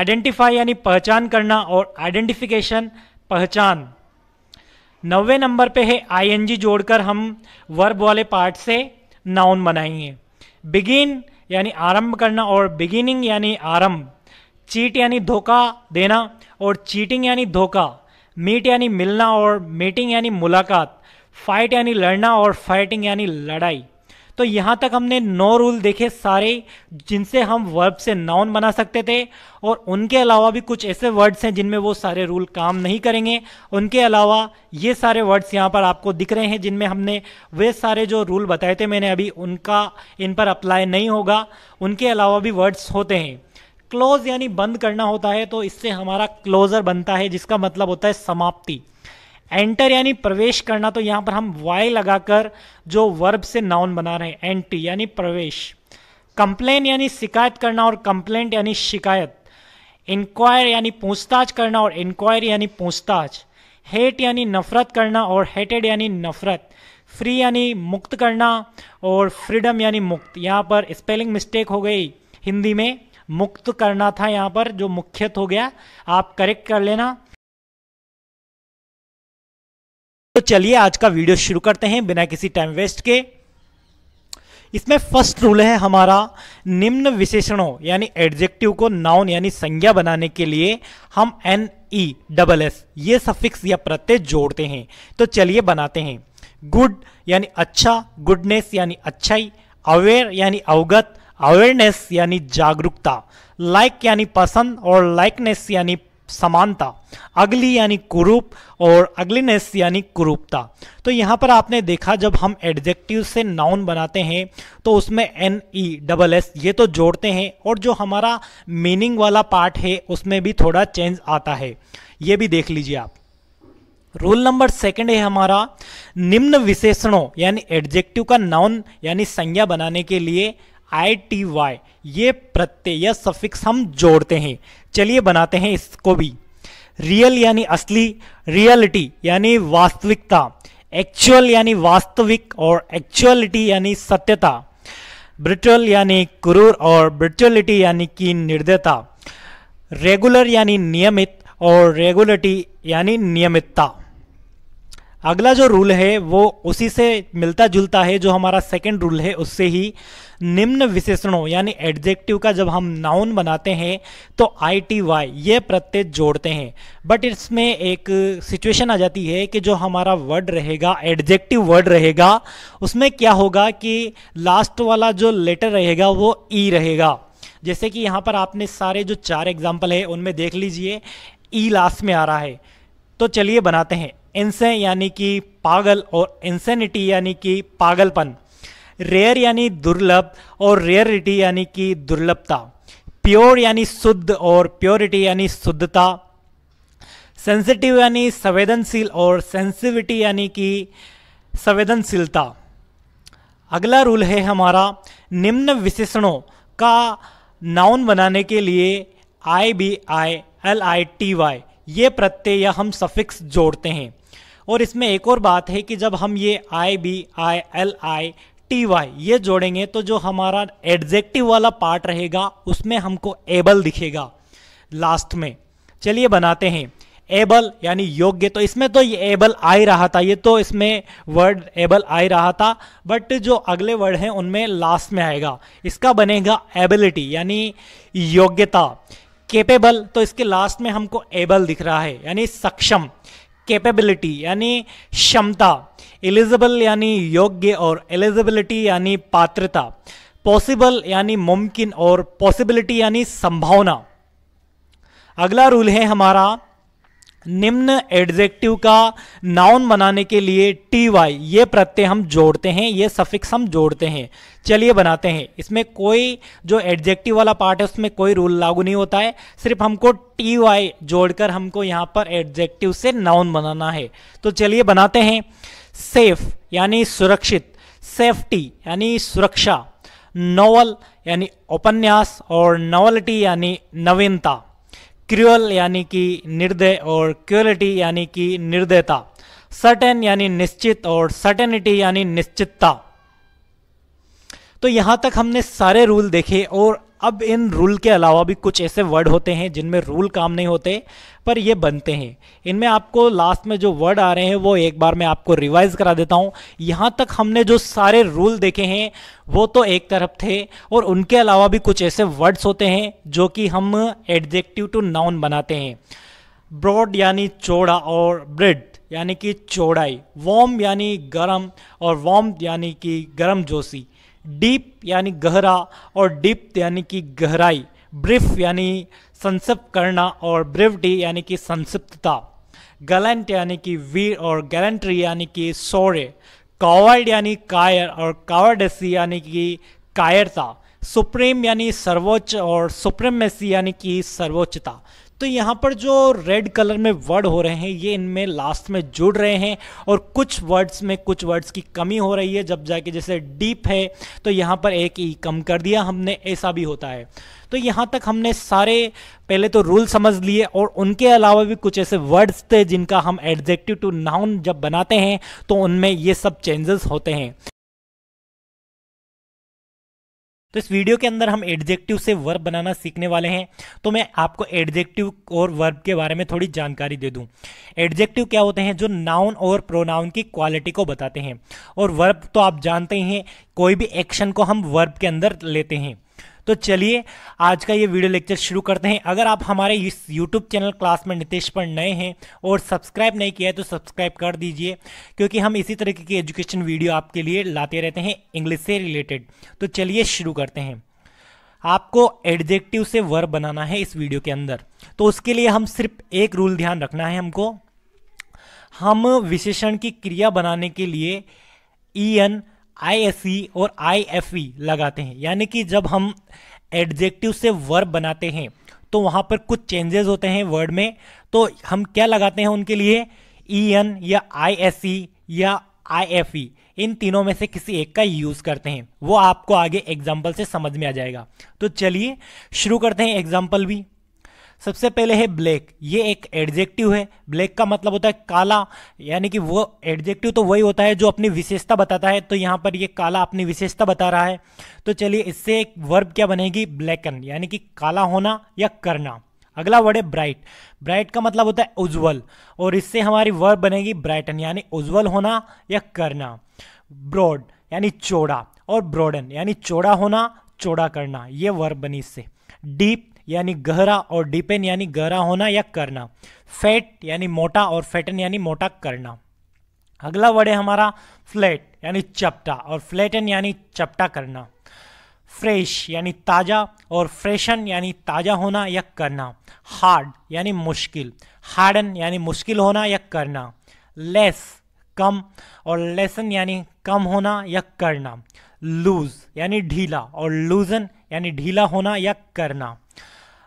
आइडेंटिफाई यानी पहचान करना और आइडेंटिफिकेशन पहचान नवे नंबर पे है आईएनजी जोड़कर हम वर्ब वाले पार्ट से नाउन बनाएंगे बिगिन यानी आरंभ करना और बिगिनिंग यानी आरंभ चीट यानी धोखा देना और चीटिंग यानी धोखा मीट यानी मिलना और मीटिंग यानी मुलाकात फाइट यानी लड़ना और फाइटिंग यानी लड़ाई तो यहाँ तक हमने नौ रूल देखे सारे जिनसे हम वर्ब से नाउन बना सकते थे और उनके अलावा भी कुछ ऐसे वर्ड्स हैं जिनमें वो सारे रूल काम नहीं करेंगे उनके अलावा ये सारे वर्ड्स यहाँ पर आपको दिख रहे हैं जिनमें हमने वे सारे जो रूल बताए थे मैंने अभी उनका इन पर अप्लाई नहीं होगा उनके अलावा भी वर्ड्स होते हैं क्लोज यानी बंद करना होता है तो इससे हमारा क्लोजर बनता है जिसका मतलब होता है समाप्ति एंटर यानी प्रवेश करना तो यहाँ पर हम वाई लगाकर जो वर्ब से नाउन बना रहे हैं एंटी यानी प्रवेश कंप्लेन यानी शिकायत करना और कंप्लेंट यानी शिकायत इंक्वायर यानी पूछताछ करना और इंक्वायरी यानी पूछताछ हेट यानी नफरत करना और हेटेड यानी नफरत फ्री यानी मुक्त करना और फ्रीडम यानी मुक्त यहाँ पर स्पेलिंग मिस्टेक हो गई हिंदी में मुक्त करना था यहाँ पर जो मुख्यत हो गया आप करेक्ट कर लेना तो चलिए आज का वीडियो शुरू करते हैं बिना किसी टाइम वेस्ट के इसमें फर्स्ट रूल है हमारा निम्न विशेषणों यानी एडजेक्टिव को नाउन यानी संज्ञा बनाने के लिए हम एन ई डबल एस ये सफिक्स या प्रत्यय जोड़ते हैं तो चलिए बनाते हैं गुड यानी अच्छा गुडनेस यानी अच्छाई अवेयर यानी अवगत अवेयरनेस यानी जागरूकता लाइक like यानी पसंद और लाइकनेस यानी समानता अगली यानी कुरूप और अगलीनेस यानी कुरूपता तो यहाँ पर आपने देखा जब हम एडजेक्टिव से नाउन बनाते हैं तो उसमें एन ई डबल एस ये तो जोड़ते हैं और जो हमारा मीनिंग वाला पार्ट है उसमें भी थोड़ा चेंज आता है ये भी देख लीजिए आप रूल नंबर सेकंड है हमारा निम्न विशेषणों यानी एडजेक्टिव का नाउन यानी संज्ञा बनाने के लिए आई टी वाई ये प्रत्यय सफिक्स हम जोड़ते हैं चलिए बनाते हैं इसको भी रियल यानी असली रियलिटी यानी वास्तविकता एक्चुअल यानी वास्तविक और एक्चुअलिटी यानी सत्यता ब्रिटल यानी क्रूर और ब्रिटलिटी यानी कि निर्दयता रेगुलर यानी नियमित और रेगुलटी यानी नियमितता अगला जो रूल है वो उसी से मिलता जुलता है जो हमारा सेकंड रूल है उससे ही निम्न विशेषणों यानी एडजेक्टिव का जब हम नाउन बनाते हैं तो आई टी वाई ये प्रत्यय जोड़ते हैं बट इसमें एक सिचुएशन आ जाती है कि जो हमारा वर्ड रहेगा एडजेक्टिव वर्ड रहेगा उसमें क्या होगा कि लास्ट वाला जो लेटर रहेगा वो ई e रहेगा जैसे कि यहाँ पर आपने सारे जो चार एग्जाम्पल है उनमें देख लीजिए ई e लास्ट में आ रहा है तो चलिए बनाते हैं इंसें यानी कि पागल और इंसेनिटी यानी कि पागलपन रेयर यानी दुर्लभ और रेयरिटी यानी कि दुर्लभता प्योर यानी शुद्ध और प्योरिटी यानी शुद्धता सेंसिटिव यानी संवेदनशील और सेंसिविटी यानी कि संवेदनशीलता अगला रूल है हमारा निम्न विशेषणों का नाउन बनाने के लिए I B I L I T Y ये प्रत्यय या हम सफिक्स जोड़ते हैं और इसमें एक और बात है कि जब हम ये I B I L I T Y ये जोड़ेंगे तो जो हमारा एडजेक्टिव वाला पार्ट रहेगा उसमें हमको एबल दिखेगा लास्ट में चलिए बनाते हैं एबल यानी योग्य तो इसमें तो ये एबल आ ही रहा था ये तो इसमें वर्ड एबल आ ही रहा था बट जो अगले वर्ड हैं उनमें लास्ट में आएगा इसका बनेगा एबिलिटी यानी योग्यता केपेबल तो इसके लास्ट में हमको एबल दिख रहा है यानी सक्षम कैपेबिलिटी यानी क्षमता एलिजिबल यानी योग्य और एलिजिबिलिटी यानी पात्रता पॉसिबल यानी मुमकिन और पॉसिबिलिटी यानी संभावना अगला रूल है हमारा निम्न एडजेक्टिव का नाउन बनाने के लिए टी वाई ये प्रत्यय हम जोड़ते हैं ये सफिक्स हम जोड़ते हैं चलिए बनाते हैं इसमें कोई जो एडजेक्टिव वाला पार्ट है उसमें कोई रूल लागू नहीं होता है सिर्फ हमको टी वाई जोड़कर हमको यहाँ पर एडजेक्टिव से नाउन बनाना है तो चलिए बनाते हैं सेफ यानी सुरक्षित सेफ्टी यानी सुरक्षा नोवल यानी उपन्यास और नोवलिटी यानी नवीनता क्रियल यानी कि निर्दय और क्यूलिटी यानी कि निर्दयता सर्टेन यानी निश्चित और सर्टेनिटी यानी निश्चितता तो यहां तक हमने सारे रूल देखे और अब इन रूल के अलावा भी कुछ ऐसे वर्ड होते हैं जिनमें रूल काम नहीं होते पर ये बनते हैं इनमें आपको लास्ट में जो वर्ड आ रहे हैं वो एक बार मैं आपको रिवाइज करा देता हूँ यहाँ तक हमने जो सारे रूल देखे हैं वो तो एक तरफ थे और उनके अलावा भी कुछ ऐसे वर्ड्स होते हैं जो कि हम एडजेक्टिव टू नाउन बनाते हैं ब्रॉड यानी चौड़ा और ब्रिड यानी कि चौड़ाई वॉम यानी गर्म और वॉम यानी कि गर्म जोशी डीप यानी गहरा और डीप यानी कि गहराई ब्रीफ यानी संक्षिप्त करना और ब्रिवटी यानी कि संक्षिप्तता गलेंट यानी कि वीर और गैलेंट्री यानी कि शौर्य कावर्ड यानी कायर और कावर्डसी यानी कि कायरता सुप्रीम यानी सर्वोच्च और सुप्रीमेसी यानी कि सर्वोच्चता तो यहाँ पर जो रेड कलर में वर्ड हो रहे हैं ये इनमें लास्ट में जुड़ रहे हैं और कुछ वर्ड्स में कुछ वर्ड्स की कमी हो रही है जब जाके जैसे डीप है तो यहाँ पर एक ई e कम कर दिया हमने ऐसा भी होता है तो यहाँ तक हमने सारे पहले तो रूल समझ लिए और उनके अलावा भी कुछ ऐसे वर्ड्स थे जिनका हम एडजेक्टिव टू नाउन जब बनाते हैं तो उनमें ये सब चेंजेस होते हैं तो इस वीडियो के अंदर हम एडजेक्टिव से वर्ब बनाना सीखने वाले हैं तो मैं आपको एडजेक्टिव और वर्ब के बारे में थोड़ी जानकारी दे दूं एडजेक्टिव क्या होते हैं जो नाउन और प्रोनाउन की क्वालिटी को बताते हैं और वर्ब तो आप जानते ही हैं कोई भी एक्शन को हम वर्ब के अंदर लेते हैं तो चलिए आज का ये वीडियो लेक्चर शुरू करते हैं अगर आप हमारे इस यूट्यूब चैनल क्लास में नितेश पर नए हैं और सब्सक्राइब नहीं किया है तो सब्सक्राइब कर दीजिए क्योंकि हम इसी तरीके की एजुकेशन वीडियो आपके लिए लाते रहते हैं इंग्लिश से रिलेटेड तो चलिए शुरू करते हैं आपको एडजेक्टिव से वर्ब बनाना है इस वीडियो के अंदर तो उसके लिए हम सिर्फ एक रूल ध्यान रखना है हमको हम विशेषण की क्रिया बनाने के लिए ई एन आई e और आई e लगाते हैं यानी कि जब हम एडजेक्टिव से वर्ब बनाते हैं तो वहाँ पर कुछ चेंजेस होते हैं वर्ड में तो हम क्या लगाते हैं उनके लिए ई e एन या आई या आई इन तीनों में से किसी एक का यूज़ करते हैं वो आपको आगे एग्जाम्पल से समझ में आ जाएगा तो चलिए शुरू करते हैं एग्जाम्पल भी सबसे पहले है ब्लैक ये एक एडजेक्टिव है ब्लैक का मतलब होता है काला यानी कि वो एडजेक्टिव तो वही होता है जो अपनी विशेषता बताता है तो यहाँ पर ये काला अपनी विशेषता बता रहा है तो चलिए इससे एक वर्ब क्या बनेगी ब्लैकन यानी कि काला होना या करना अगला वर्ड है ब्राइट ब्राइट का मतलब होता है उज्ज्वल और इससे हमारी वर्ब बनेगी ब्राइटन यानी उज्ज्वल होना या करना ब्रॉड यानी चौड़ा और ब्रॉडन यानी चौड़ा होना चौड़ा करना ये वर्ब बनी इससे डीप यानी गहरा और डिपेन यानी गहरा होना या करना फैट यानी मोटा और फैटन यानी मोटा करना अगला वर्ड है हमारा फ्लैट यानी चपटा और फ्लैटन यानी चपटा करना फ्रेश यानी ताज़ा और फ्रेशन यानी ताज़ा होना या करना हार्ड यानी मुश्किल हार्डन यानी मुश्किल होना या करना लेस कम और लेसन यानी कम होना या करना लूज यानी ढीला और लूजन यानी ढीला होना या करना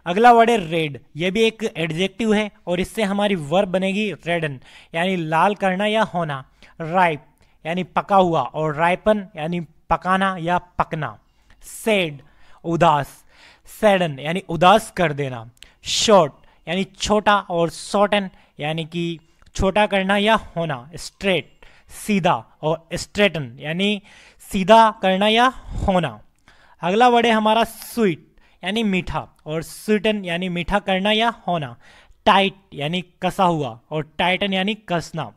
अगला वर्ड है रेड ये भी एक एडजेक्टिव है और इससे हमारी वर्ब बनेगी रेडन यानी लाल करना या होना राइप यानी पका हुआ और राइपन यानी पकाना या पकना सेड उदास सैडन यानी उदास कर देना शॉर्ट यानी छोटा और शॉर्टन यानी कि छोटा करना या होना स्ट्रेट सीधा और स्ट्रेटन यानी सीधा करना या होना अगला वर्ड है हमारा स्वीट यानी मीठा और स्वीटन यानी मीठा करना या होना टाइट यानी कसा हुआ और टाइटन यानी कसना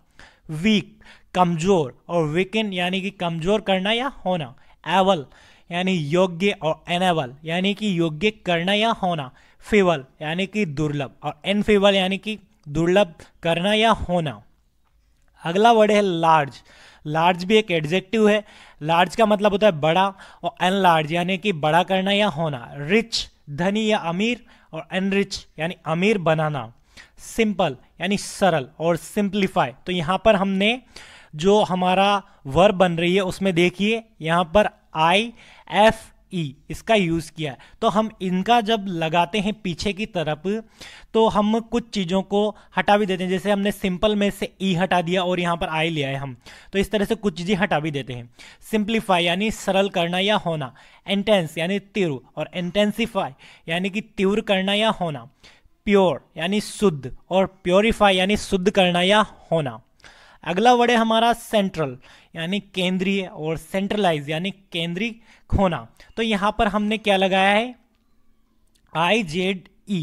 वीक कमजोर और वीकन यानी कि कमजोर करना या होना एवल यानी योग्य और एनेबल यानी कि योग्य करना या होना फेवल यानी कि दुर्लभ और एनफेवल यानी कि दुर्लभ करना या होना अगला वर्ड है लार्ज लार्ज भी एक एडजेक्टिव है लार्ज का मतलब होता है बड़ा और अनलार्ज यानी कि बड़ा करना या होना रिच धनी या अमीर और अनरिच यानी अमीर बनाना सिंपल यानी सरल और सिंप्लीफाई तो यहाँ पर हमने जो हमारा वर्ब बन रही है उसमें देखिए यहाँ पर आई एफ ई e, इसका यूज़ किया तो हम इनका जब लगाते हैं पीछे की तरफ तो हम कुछ चीज़ों को हटा भी देते हैं जैसे हमने सिंपल में से ई e हटा दिया और यहाँ पर आई लिया है हम तो इस तरह से कुछ चीज़ें हटा भी देते हैं सिंप्लीफाई यानी सरल करना या होना इंटेंस यानी तीव्र और इंटेंसीफाई यानी कि तीव्र करना या होना प्योर यानी शुद्ध और प्योरीफाई यानी शुद्ध करना या होना अगला वर्ड है हमारा सेंट्रल यानी केंद्रीय और सेंट्रलाइज यानी केंद्रीय खोना तो यहां पर हमने क्या लगाया है आई जेड ई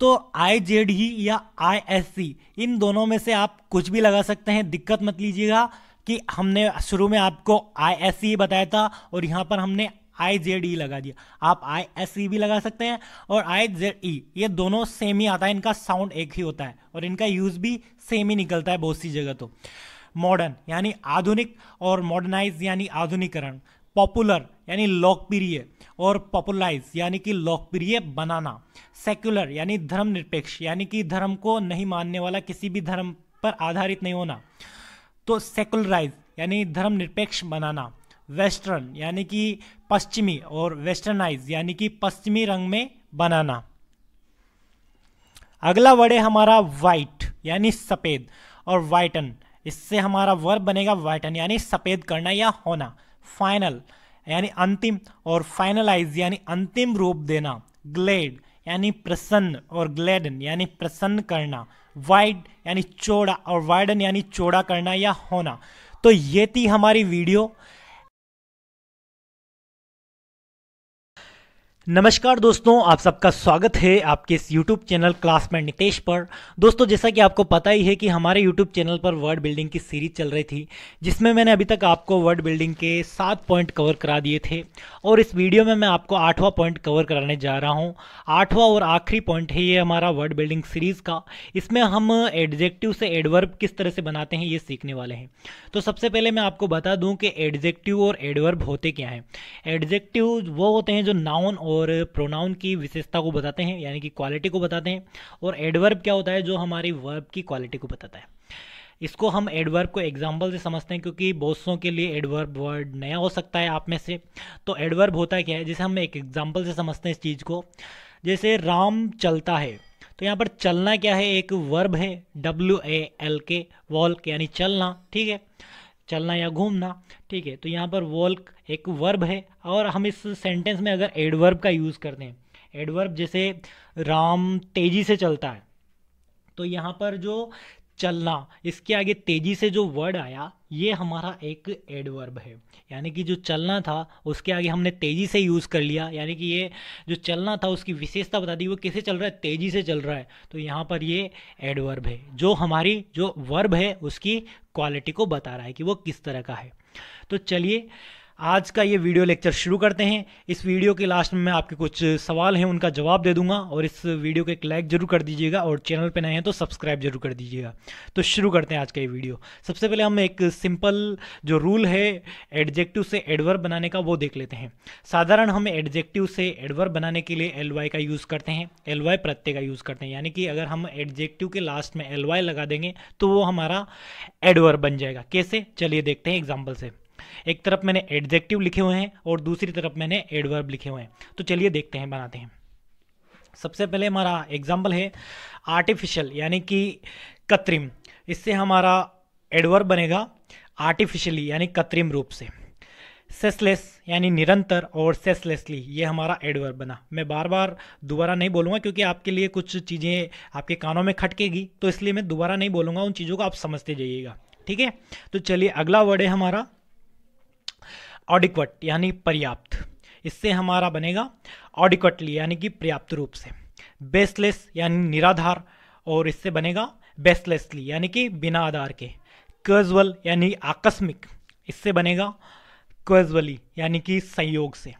तो आई जेड ई या आई एस सी इन दोनों में से आप कुछ भी लगा सकते हैं दिक्कत मत लीजिएगा कि हमने शुरू में आपको आई एस सी बताया था और यहां पर हमने आई जेड ई लगा दिया आप आई एस ई भी लगा सकते हैं और आई जेड ई ये दोनों सेम ही आता है इनका साउंड एक ही होता है और इनका यूज़ भी सेम ही निकलता है बहुत सी जगह तो मॉडर्न यानी आधुनिक और मॉडर्नाइज यानी आधुनिकरण पॉपुलर यानी लोकप्रिय और पॉपुलराइज यानी कि लोकप्रिय बनाना सेक्युलर यानी धर्मनिरपेक्ष यानी कि धर्म को नहीं मानने वाला किसी भी धर्म पर आधारित नहीं होना तो सेकुलराइज यानी धर्मनिरपेक्ष बनाना वेस्टर्न यानी कि पश्चिमी और वेस्टर्नाइज यानी कि पश्चिमी रंग में बनाना अगला वर्ड है हमारा वाइट यानी सफ़ेद और वाइटन इससे हमारा वर्ब बनेगा वाइटन यानी सफ़ेद करना या होना फाइनल यानी अंतिम और फाइनलाइज यानी अंतिम रूप देना ग्लेड यानी प्रसन्न और ग्लेडन यानी प्रसन्न करना वाइड यानी चौड़ा और वाइडन यानी चौड़ा करना या होना तो ये थी हमारी वीडियो नमस्कार दोस्तों आप सबका स्वागत है आपके इस YouTube चैनल क्लास में नितेश पर दोस्तों जैसा कि आपको पता ही है कि हमारे YouTube चैनल पर वर्ड बिल्डिंग की सीरीज चल रही थी जिसमें मैंने अभी तक आपको वर्ड बिल्डिंग के सात पॉइंट कवर करा दिए थे और इस वीडियो में मैं आपको आठवां पॉइंट कवर कराने जा रहा हूँ आठवां और आखिरी पॉइंट है ये हमारा वर्ड बिल्डिंग सीरीज़ का इसमें हम एडजेक्टिव से एडवर्ब किस तरह से बनाते हैं ये सीखने वाले हैं तो सबसे पहले मैं आपको बता दूँ कि एडजेक्टिव और एडवर्ब होते क्या हैं एडजेक्टिव वो होते हैं जो नाउन और और प्रोनाउन की विशेषता को बताते हैं यानी कि क्वालिटी को बताते हैं और एडवर्ब क्या होता है जो हमारी वर्ब की क्वालिटी को बताता है इसको हम एडवर्ब को एग्जाम्पल से समझते हैं क्योंकि बोसों के लिए एडवर्ब वर्ड नया हो सकता है आप में से तो एडवर्ब होता क्या है जैसे हम एक एग्जाम्पल से समझते हैं इस चीज़ को जैसे राम चलता है तो यहाँ पर चलना क्या है एक वर्ब है W A L K walk यानी चलना ठीक है चलना या घूमना ठीक है तो यहाँ पर वॉल्क एक वर्ब है और हम इस सेंटेंस में अगर एडवर्ब का यूज़ करते हैं एडवर्ब जैसे राम तेज़ी से चलता है तो यहाँ पर जो चलना इसके आगे तेजी से जो वर्ड आया ये हमारा एक एडवर्ब है यानी कि जो चलना था उसके आगे हमने तेज़ी से यूज़ कर लिया यानी कि ये जो चलना था उसकी विशेषता बता दी वो कैसे चल रहा है तेज़ी से चल रहा है तो यहाँ पर ये एडवर्ब है जो हमारी जो वर्ब है उसकी क्वालिटी को बता रहा है कि वो किस तरह का है तो चलिए आज का ये वीडियो लेक्चर शुरू करते हैं इस वीडियो के लास्ट में मैं आपके कुछ सवाल हैं उनका जवाब दे दूंगा और इस वीडियो को एक लाइक जरूर कर दीजिएगा और चैनल पे नए हैं तो सब्सक्राइब जरूर कर दीजिएगा तो शुरू करते हैं आज का ये वीडियो सबसे पहले हम एक सिंपल जो रूल है एडजेक्टिव से एडवर्ब बनाने का वो देख लेते हैं साधारण हम एडजेक्टिव से एडवर्ब बनाने के लिए एल का यूज़ करते हैं एल प्रत्यय का यूज़ करते हैं यानी कि अगर हम एडजेक्टिव के लास्ट में एल लगा देंगे तो वो हमारा एडवर्ब बन जाएगा कैसे चलिए देखते हैं एग्जाम्पल से एक तरफ मैंने एडजेक्टिव लिखे हुए हैं और दूसरी तरफ मैंने एडवर्ब लिखे हुए हैं तो चलिए देखते हैं बनाते हैं सबसे पहले हमारा एग्जाम्पल है आर्टिफिशियल यानी कि कृत्रिम इससे हमारा एडवर्ब बनेगा आर्टिफिशियली यानी कृत्रिम रूप से सेसलेस यानी निरंतर और सेसलेसली ये हमारा एडवर्ब बना मैं बार बार दोबारा नहीं बोलूँगा क्योंकि आपके लिए कुछ चीज़ें आपके कानों में खटकेगी तो इसलिए मैं दोबारा नहीं बोलूँगा उन चीज़ों को आप समझते जाइएगा ठीक है तो चलिए अगला वर्ड है हमारा ऑडिक्वट यानी पर्याप्त इससे हमारा बनेगा ऑडिक्वटली यानी कि पर्याप्त रूप से बेसलेस यानी निराधार और इससे बनेगा बेसलेसली यानी कि बिना आधार के कैजुअल यानी आकस्मिक इससे बनेगा कैजुअली यानी कि संयोग से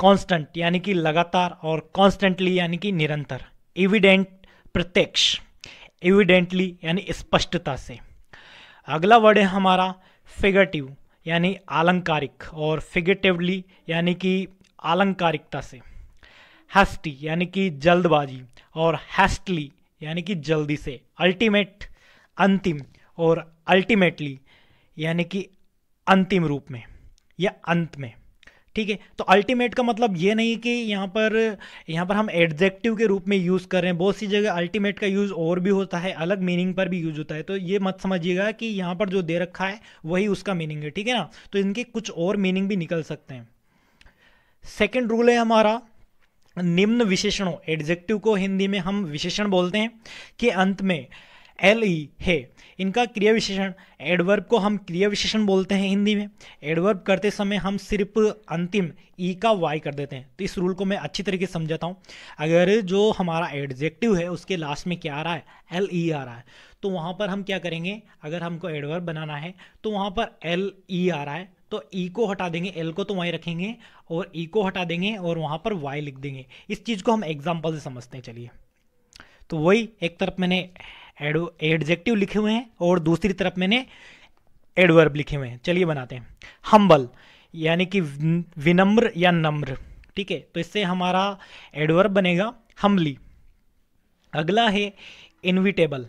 कांस्टेंट यानी कि लगातार और कांस्टेंटली यानी कि निरंतर एविडेंट प्रत्यक्ष एविडेंटली यानी स्पष्टता से अगला वर्ड है हमारा फिगरटिव यानी आलंकारिक और फिगेटिवली यानी कि आलंकारिकता से हैस्टी यानी कि जल्दबाजी और हैस्टली यानी कि जल्दी से अल्टीमेट अंतिम और अल्टीमेटली यानी कि अंतिम रूप में या अंत में ठीक है तो अल्टीमेट का मतलब ये नहीं कि यहाँ पर यहाँ पर हम एडजेक्टिव के रूप में यूज़ कर रहे हैं बहुत सी जगह अल्टीमेट का यूज़ और भी होता है अलग मीनिंग पर भी यूज होता है तो ये मत समझिएगा कि यहाँ पर जो दे रखा है वही उसका मीनिंग है ठीक है ना तो इनके कुछ और मीनिंग भी निकल सकते हैं सेकेंड रूल है हमारा निम्न विशेषणों एडजेक्टिव को हिंदी में हम विशेषण बोलते हैं कि अंत में एल ई e है इनका क्रिया विशेषण एडवर्ब को हम क्रिया विशेषण बोलते हैं हिंदी में एडवर्ब करते समय हम सिर्फ अंतिम ई e का वाई कर देते हैं तो इस रूल को मैं अच्छी तरीके से समझाता हूँ अगर जो हमारा एडजेक्टिव है उसके लास्ट में क्या आ रहा है एल ई e आ रहा है तो वहाँ पर हम क्या करेंगे अगर हमको एडवर्ब बनाना है तो वहाँ पर एल ई आ रहा है तो ई को हटा देंगे एल को तो वहीं रखेंगे और ई को हटा देंगे और वहाँ पर वाई लिख देंगे इस चीज़ को हम एग्जाम्पल से समझते हैं चलिए तो वही एक तरफ मैंने एडजेक्टिव लिखे हुए हैं और दूसरी तरफ मैंने एडवर्ब लिखे हुए हैं चलिए बनाते हैं हम्बल यानी कि विनम्र या नम्र ठीक है तो इससे हमारा एडवर्ब बनेगा हमली अगला है इनविटेबल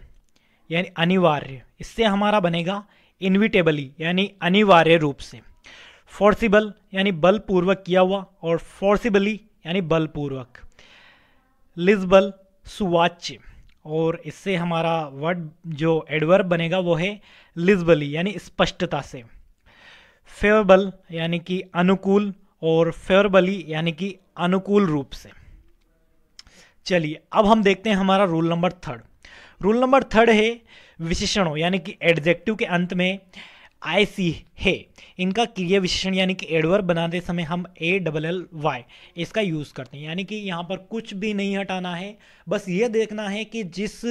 यानी अनिवार्य इससे हमारा बनेगा इनविटेबली यानी अनिवार्य रूप से फोर्सिबल यानी बलपूर्वक किया हुआ और फोर्सिबली यानी बलपूर्वक लिजबल सुवाच्य और इससे हमारा वर्ड जो एडवर्ब बनेगा वो है लिजबली यानी स्पष्टता से फेवरबल यानी कि अनुकूल और फेवरबली यानी कि अनुकूल रूप से चलिए अब हम देखते हैं हमारा rule number third rule number third है विशेषणों यानी कि एडजेक्टिव के अंत में आई सी है इनका क्रिया विशेषण यानी कि एडवर बनाते समय हम ए डबल एल वाई इसका यूज़ करते हैं यानी कि यहाँ पर कुछ भी नहीं हटाना है बस ये देखना है कि जिस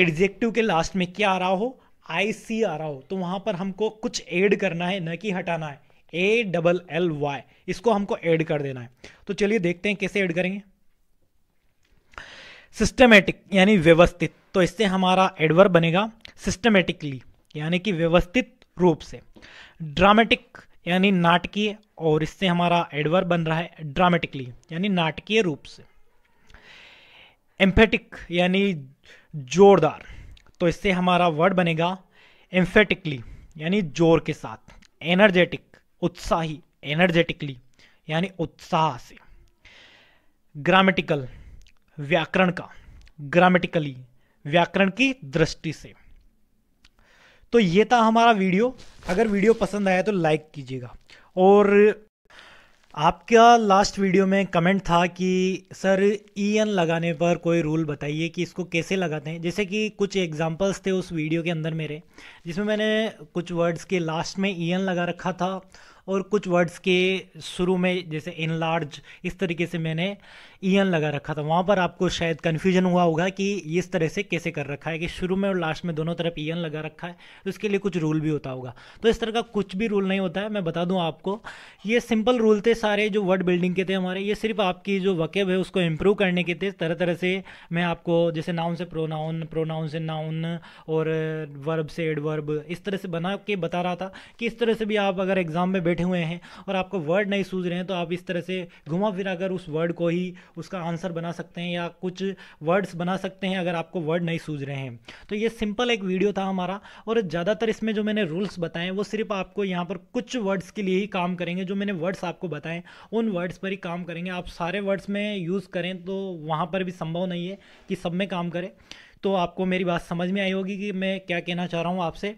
एडजेक्टिव के लास्ट में क्या आ रहा हो आई सी आ रहा हो तो वहाँ पर हमको कुछ ऐड करना है न कि हटाना है ए डबल एल वाई इसको हमको ऐड कर देना है तो चलिए देखते हैं कैसे ऐड करेंगे सिस्टमेटिक यानी व्यवस्थित तो इससे हमारा एडवर बनेगा सिस्टमेटिकली यानी कि व्यवस्थित रूप से ड्रामेटिक यानी नाटकीय और इससे हमारा एडवर बन रहा है ड्रामेटिकली यानी नाटकीय रूप से एम्फेटिक यानी जोरदार तो इससे हमारा वर्ड बनेगा एम्फेटिकली यानी जोर के साथ एनर्जेटिक उत्साही एनर्जेटिकली यानी उत्साह से ग्रामेटिकल व्याकरण का ग्रामेटिकली व्याकरण की दृष्टि से तो ये था हमारा वीडियो अगर वीडियो पसंद आया तो लाइक कीजिएगा और आपका लास्ट वीडियो में कमेंट था कि सर ई e एन लगाने पर कोई रूल बताइए कि इसको कैसे लगाते हैं जैसे कि कुछ एग्जांपल्स थे उस वीडियो के अंदर मेरे जिसमें मैंने कुछ वर्ड्स के लास्ट में ई e एन लगा रखा था और कुछ वर्ड्स के शुरू में जैसे इन लार्ज इस तरीके से मैंने एन लगा रखा था वहाँ पर आपको शायद कन्फ्यूजन हुआ होगा कि इस तरह से कैसे कर रखा है कि शुरू में और लास्ट में दोनों तरफ एन लगा रखा है तो इसके लिए कुछ रूल भी होता होगा तो इस तरह का कुछ भी रूल नहीं होता है मैं बता दूँ आपको ये सिंपल रूल थे सारे जो वर्ड बिल्डिंग के थे हमारे ये सिर्फ आपकी जो वकेब है उसको इम्प्रूव करने के थे तरह तरह से मैं आपको जैसे नाउन से प्रोनाउन प्रोनाउन से नाउन और वर्ब से एडवर्ब इस तरह से बना के बता रहा था कि इस तरह से भी आप अगर एग्ज़ाम में बैठ बैठे हुए हैं और आपको वर्ड नहीं सूझ रहे हैं तो आप इस तरह से घुमा फिरा कर उस वर्ड को ही उसका आंसर बना सकते हैं या कुछ वर्ड्स बना सकते हैं अगर आपको वर्ड नहीं सूझ रहे हैं तो ये सिंपल एक वीडियो था हमारा और ज़्यादातर इसमें जो मैंने रूल्स बताएं वो सिर्फ आपको यहाँ पर कुछ वर्ड्स के लिए ही काम करेंगे जो मैंने वर्ड्स आपको बताएं उन वर्ड्स पर ही काम करेंगे आप सारे वर्ड्स में यूज़ करें तो वहाँ पर भी संभव नहीं है कि सब में काम करें तो आपको मेरी बात समझ में आई होगी कि मैं क्या कहना चाह रहा हूँ आपसे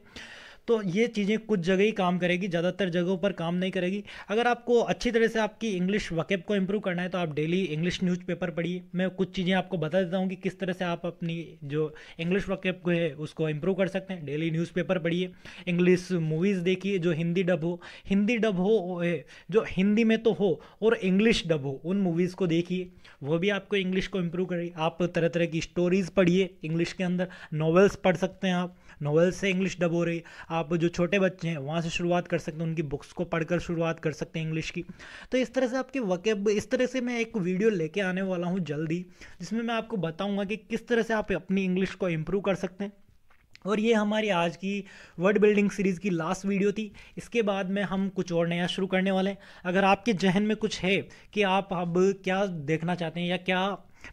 तो ये चीज़ें कुछ जगह ही काम करेगी ज़्यादातर जगहों पर काम नहीं करेगी अगर आपको अच्छी तरह से आपकी इंग्लिश वकेब को इम्प्रूव करना है तो आप डेली इंग्लिश न्यूज़पेपर पढ़िए मैं कुछ चीज़ें आपको बता देता हूँ कि किस तरह से आप अपनी जो इंग्लिश वकेब को है उसको इम्प्रूव कर सकते हैं डेली न्यूज़पेपर पढ़िए इंग्लिश मूवीज़ देखिए जो हिंदी डब हो हिंदी डब हो जो हिंदी में तो हो और इंग्लिश डब हो उन मूवीज़ को देखिए वो भी आपको इंग्लिश को इम्प्रूव करिए आप तरह तरह की स्टोरीज़ पढ़िए इंग्लिश के अंदर नॉवेल्स पढ़ सकते हैं आप नॉवेल्स से इंग्लिश डब हो रही है आप जो छोटे बच्चे हैं वहाँ से शुरुआत कर सकते हैं उनकी बुक्स को पढ़कर शुरुआत कर सकते हैं इंग्लिश की तो इस तरह से आपके वकेब इस तरह से मैं एक वीडियो लेके आने वाला हूँ जल्दी जिसमें मैं आपको बताऊँगा कि किस तरह से आप अपनी इंग्लिश को इम्प्रूव कर सकते हैं और ये हमारी आज की वर्ड बिल्डिंग सीरीज़ की लास्ट वीडियो थी इसके बाद में हम कुछ और नया शुरू करने वाले हैं अगर आपके जहन में कुछ है कि आप अब क्या देखना चाहते हैं या क्या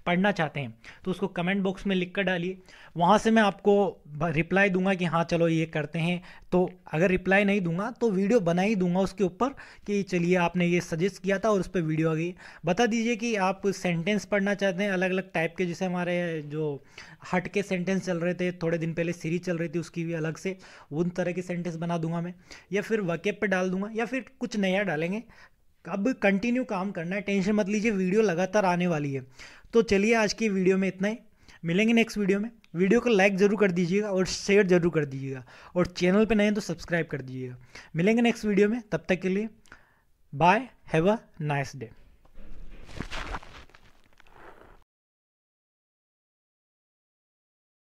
पढ़ना चाहते हैं तो उसको कमेंट बॉक्स में लिख कर डालिए वहाँ से मैं आपको रिप्लाई दूंगा कि हाँ चलो ये करते हैं तो अगर रिप्लाई नहीं दूंगा तो वीडियो बना ही दूंगा उसके ऊपर कि चलिए आपने ये सजेस्ट किया था और उस पर वीडियो आ गई बता दीजिए कि आप सेंटेंस पढ़ना चाहते हैं अलग अलग टाइप के जैसे हमारे जो हट के सेंटेंस चल रहे थे थोड़े दिन पहले सीरीज चल रही थी उसकी भी अलग से उन तरह के सेंटेंस बना दूंगा मैं या फिर वकेब पर डाल दूंगा या फिर कुछ नया डालेंगे अब कंटिन्यू काम करना है टेंशन मत लीजिए वीडियो लगातार आने वाली है तो चलिए आज की वीडियो में इतना ही मिलेंगे नेक्स्ट वीडियो में वीडियो को लाइक ज़रूर कर दीजिएगा और शेयर ज़रूर कर दीजिएगा और चैनल पे नए तो सब्सक्राइब कर दीजिएगा मिलेंगे नेक्स्ट वीडियो में तब तक के लिए bye have a nice day